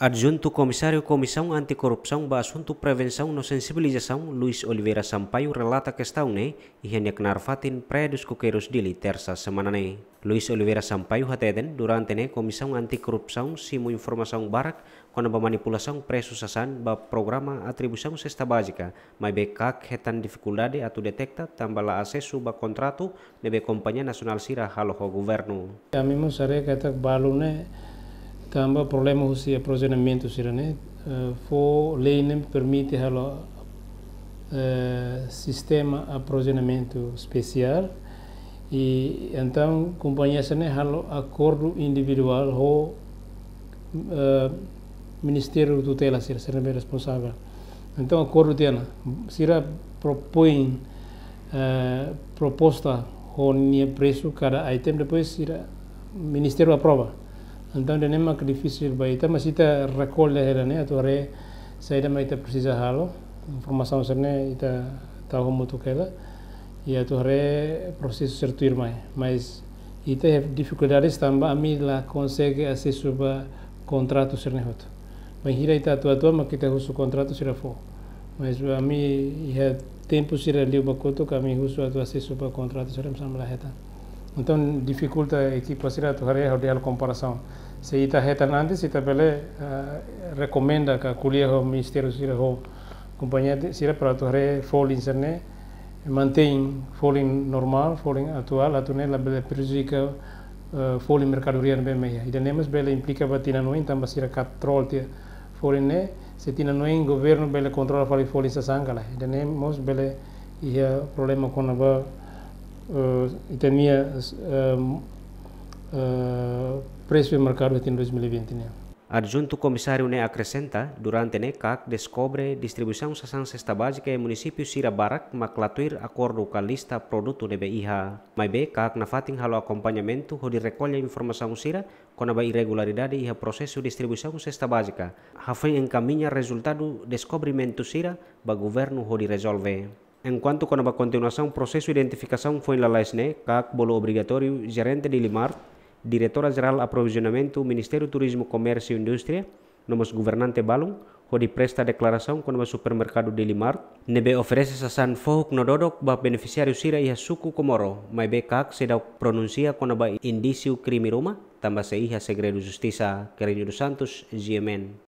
Adjunto Comissário Comissão Anticorrupção da Assunto Prevenção no Sensibilização, Luiz Oliveira Sampaio, relata a questão né, e hendak narfatin predus coqueiros dele terça semana né. Luiz Oliveira Sampaio hateden durante né Comissão Anticorrupção simo informação barak quando a manipulação preços asan ba programa atribuição bajika, básica, mas bekak hetan dificuldade atu detecta tambala acesso ba contrato nebe Companhia Nacional Sira haloho governo. Kami musaria balu balune problemas problema husi é aprovisionamento sirane né? uh, lei nem né, permite halo sistema eh, sistema aprovisionamento especial e então companhia sene né, halo acordo individual o eh, ministério tutela sira será bem responsável então acordo tena sira propõe eh, proposta ho preço cada item depois sira ministério aprova Então non è manco difficile baita, ma kita raccogliere herane atau re saya ma kita precisa halo informasi serne kita tahu mutu kela ya tu re proses certuir mai mas kita have difficultades tambah ami la consegue ase suba contrato serne hot mas hira kita tua tua ma kita husu contrato sira fo mas ami ia ya, tempo sira liu bakoto kami husu atu ase suba contrato sera sama lah heta ya, Então dificulta aqui considerar a rodear comparação. Se ita retanante, se ita pele eh, recomenda que colher o ministério se o companhia se para tu re folin serne mantém folin normal, folin atual, a la bele prejudica uh, eh, folin mercadoria bem meia. E denemas bele implica batina no então basira catrol tia folin ne né? se tina no em governo bele controla folin folin sa sangala. E denemas bele ia é problema com a Eh, e temia e, preço de mercado aqui em 2021. Adjunto Comissário ne acrescenta, durante ne CAC, descobre distribuição sasan cesta básica em município Sira Barak maclatuir acordo com a lista produto de BIH. Mas be CAC na fating halo acompanhamento ho recolha informação Sira com a irregularidade e a processo distribuição cesta básica. Hafei encaminha resultado descobrimento Sira, ba governo ho resolve. enquanto quando a continuação processo de identificação foi na LASNE, CAC, bolo obrigatório, gerente de Limar, diretora-geral aprovisionamento, Ministério do Turismo, Comércio e Indústria, nomas governante Balung, onde presta declaração quando o supermercado de Limar, nebe oferece a San Fohuk Nododok o beneficiário Sira e Suku Komoro, mas be CAC se dá pronuncia quando o indício crime Roma, também se ia segredo justiça Carinho dos Santos, GMN.